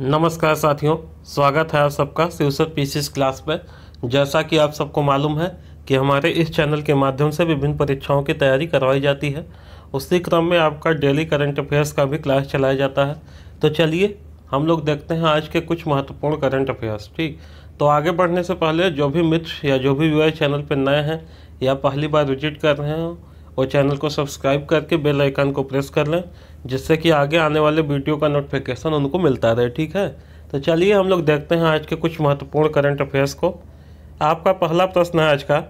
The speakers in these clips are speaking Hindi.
नमस्कार साथियों स्वागत है आप सबका सिवसर पी क्लास में जैसा कि आप सबको मालूम है कि हमारे इस चैनल के माध्यम से विभिन्न परीक्षाओं की तैयारी करवाई जाती है उसी क्रम में आपका डेली करंट अफेयर्स का भी क्लास चलाया जाता है तो चलिए हम लोग देखते हैं आज के कुछ महत्वपूर्ण करंट अफेयर्स ठीक तो आगे बढ़ने से पहले जो भी मित्र या जो भी व्यूअर चैनल पर नए हैं या पहली बार विजिट कर रहे हो और चैनल को सब्सक्राइब करके बेल आइकन को प्रेस कर लें जिससे कि आगे आने वाले वीडियो का नोटिफिकेशन उनको मिलता रहे ठीक है तो चलिए हम लोग देखते हैं आज के कुछ महत्वपूर्ण करंट अफेयर्स को आपका पहला प्रश्न है आज का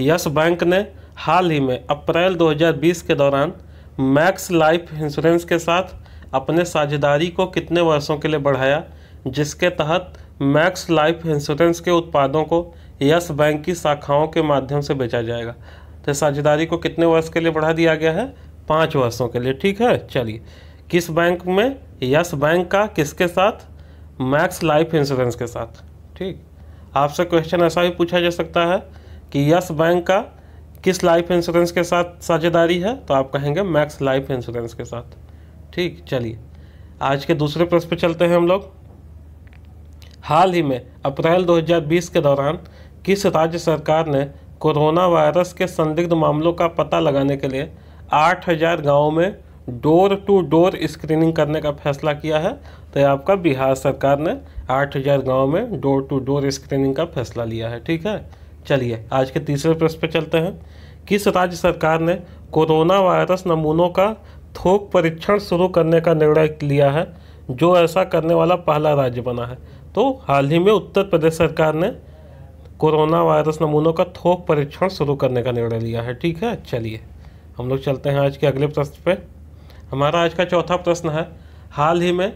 यस बैंक ने हाल ही में अप्रैल 2020 के दौरान मैक्स लाइफ इंश्योरेंस के साथ अपने साझेदारी को कितने वर्षों के लिए बढ़ाया जिसके तहत मैक्स लाइफ इंश्योरेंस के उत्पादों को यस बैंक की शाखाओं के माध्यम से बेचा जाएगा तो साझेदारी को कितने वर्ष के लिए बढ़ा दिया गया है पाँच वर्षों के लिए ठीक है चलिए किस बैंक में यस बैंक का किसके साथ मैक्स लाइफ इंश्योरेंस के साथ ठीक आपसे क्वेश्चन ऐसा भी पूछा जा सकता है कि यस बैंक का किस लाइफ इंश्योरेंस के साथ साझेदारी है तो आप कहेंगे मैक्स लाइफ इंश्योरेंस के साथ ठीक चलिए आज के दूसरे प्रश्न पे चलते हैं हम लोग हाल ही में अप्रैल 2020 के दौरान किस राज्य सरकार ने कोरोना वायरस के संदिग्ध मामलों का पता लगाने के लिए 8000 गाँव में डोर टू डोर स्क्रीनिंग करने का फैसला किया है तो आपका बिहार सरकार ने 8000 गाँव में डोर टू डोर स्क्रीनिंग का फैसला लिया है ठीक है चलिए आज के तीसरे प्रश्न पर चलते हैं किस राज्य सरकार ने कोरोना वायरस नमूनों का थोक परीक्षण शुरू करने का निर्णय लिया है जो ऐसा करने वाला पहला राज्य बना है तो हाल ही में उत्तर प्रदेश सरकार ने कोरोना वायरस नमूनों का थोक परीक्षण शुरू करने का निर्णय लिया है ठीक है चलिए हम लोग चलते हैं आज के अगले प्रश्न पे हमारा आज का चौथा प्रश्न है हाल ही में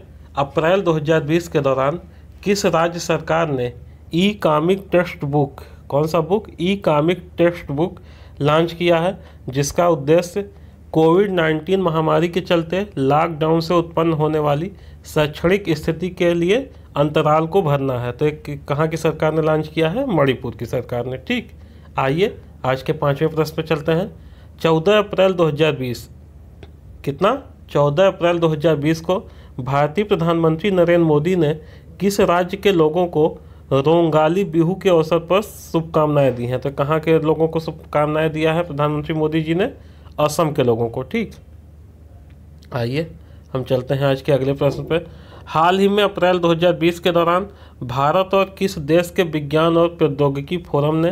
अप्रैल 2020 के दौरान किस राज्य सरकार ने ई कामिक टेक्स्ट बुक कौन सा book e comic text book launch किया है जिसका उद्देश्य कोविड 19 महामारी के चलते लॉकडाउन से उत्पन्न होने वाली शैक्षणिक स्थिति के लिए अंतराल को भरना है तो एक कहाँ की सरकार ने लॉन्च किया है मणिपुर की सरकार ने ठीक आइए आज के पाँचवें प्रश्न पर चलते हैं चौदह अप्रैल दो कितना चौदह अप्रैल दो को भारतीय प्रधानमंत्री नरेंद्र मोदी ने किस राज्य के लोगों को रोंगाली बिहू के अवसर पर शुभकामनाएं दी हैं तो कहाँ के लोगों को शुभकामनाएं दिया है प्रधानमंत्री मोदी जी ने असम के लोगों को ठीक आइए हम चलते हैं आज के अगले प्रश्न पर हाल ही में अप्रैल 2020 के दौरान भारत और किस देश के विज्ञान और प्रौद्योगिकी फोरम ने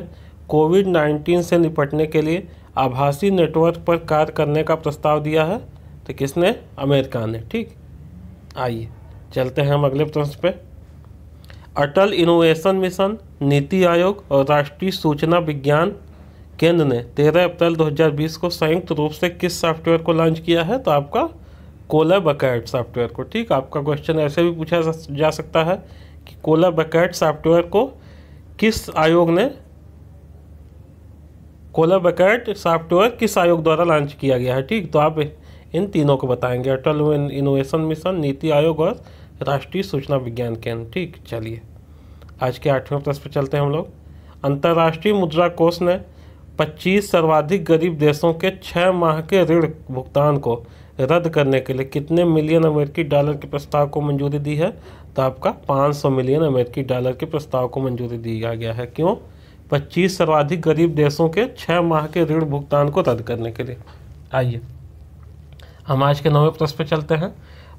कोविड 19 से निपटने के लिए आभासी नेटवर्क पर कार्य करने का प्रस्ताव दिया है तो किसने अमेरिका ने ठीक आइए चलते हैं हम अगले प्रश्न पे अटल इनोवेशन मिशन नीति आयोग और राष्ट्रीय सूचना विज्ञान केंद्र ने 13 अप्रैल 2020 को संयुक्त रूप से किस सॉफ्टवेयर को लॉन्च किया है तो आपका कोला बकैट सॉफ्टवेयर को ठीक आपका क्वेश्चन ऐसे भी पूछा जा सकता है कि कोला बकैट सॉफ्टवेयर को किस आयोग ने कोला बकैट सॉफ्टवेयर किस आयोग द्वारा लॉन्च किया गया है ठीक तो आप इन तीनों को बताएंगे अटल इनोवेशन मिशन नीति आयोग और राष्ट्रीय सूचना विज्ञान केंद्र ठीक चलिए आज के आठवें प्रश्न पर चलते हैं हम लोग अंतर्राष्ट्रीय मुद्रा कोष ने 25 सर्वाधिक गरीब देशों के छः माह के ऋण भुगतान को रद्द करने के लिए कितने मिलियन अमेरिकी डॉलर के प्रस्ताव को मंजूरी दी है तो आपका 500 मिलियन अमेरिकी डॉलर के प्रस्ताव को मंजूरी दिया गया है क्यों 25 सर्वाधिक गरीब देशों के छः माह के ऋण भुगतान को रद्द करने के लिए आइए हम आज के नवे प्रश्न पर चलते हैं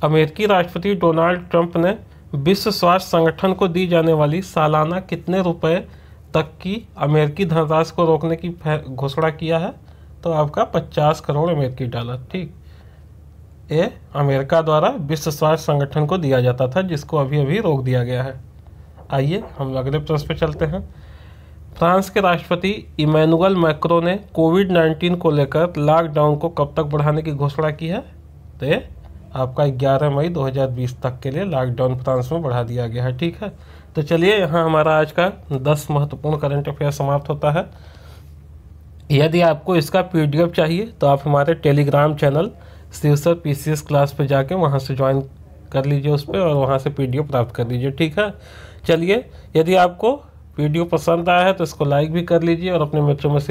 अमेरिकी राष्ट्रपति डोनाल्ड ट्रंप ने विश्व स्वास्थ्य संगठन को दी जाने वाली सालाना कितने रुपए तक की अमेरिकी धनराशि को रोकने की घोषणा किया है तो आपका 50 करोड़ अमेरिकी डॉलर ठीक ए अमेरिका द्वारा विश्व स्वास्थ्य संगठन को दिया जाता था जिसको अभी अभी रोक दिया गया है आइए हम अगले प्रश्न पर चलते हैं फ्रांस के राष्ट्रपति इमैनुअल मैक्रो ने कोविड नाइन्टीन को लेकर लॉकडाउन को कब तक बढ़ाने की घोषणा की है तो आपका 11 मई 2020 तक के लिए लॉकडाउन फ्रांस में बढ़ा दिया गया है ठीक है तो चलिए यहाँ हमारा आज का 10 महत्वपूर्ण करंट अफेयर समाप्त होता है यदि आपको इसका पी चाहिए तो आप हमारे telegram channel Shiv sir P class पर जाके वहाँ से ज्वाइन कर लीजिए उस पर और वहाँ से पी प्राप्त कर लीजिए ठीक है चलिए यदि आपको वीडियो पसंद आया है तो इसको लाइक भी कर लीजिए और अपने मित्रों में